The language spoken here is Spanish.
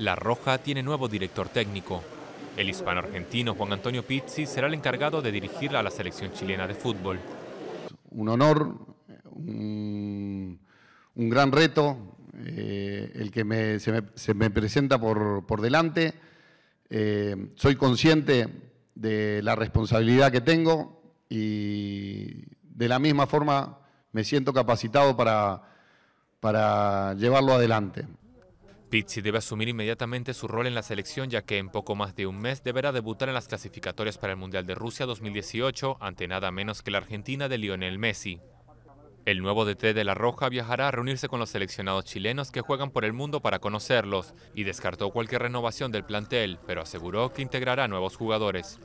La Roja tiene nuevo director técnico. El hispano-argentino Juan Antonio Pizzi será el encargado de dirigir a la selección chilena de fútbol. Un honor, un, gran reto, eh, el que me, se, me, presenta por, delante. Eh, soy consciente de la responsabilidad que tengo y de la misma forma me siento capacitado para, para llevarlo adelante. Pizzi debe asumir inmediatamente su rol en la selección ya que en poco más de un mes deberá debutar en las clasificatorias para el Mundial de Rusia 2018 ante nada menos que la Argentina de Lionel Messi. El nuevo DT de La Roja viajará a reunirse con los seleccionados chilenos que juegan por el mundo para conocerlos y descartó cualquier renovación del plantel, pero aseguró que integrará nuevos jugadores.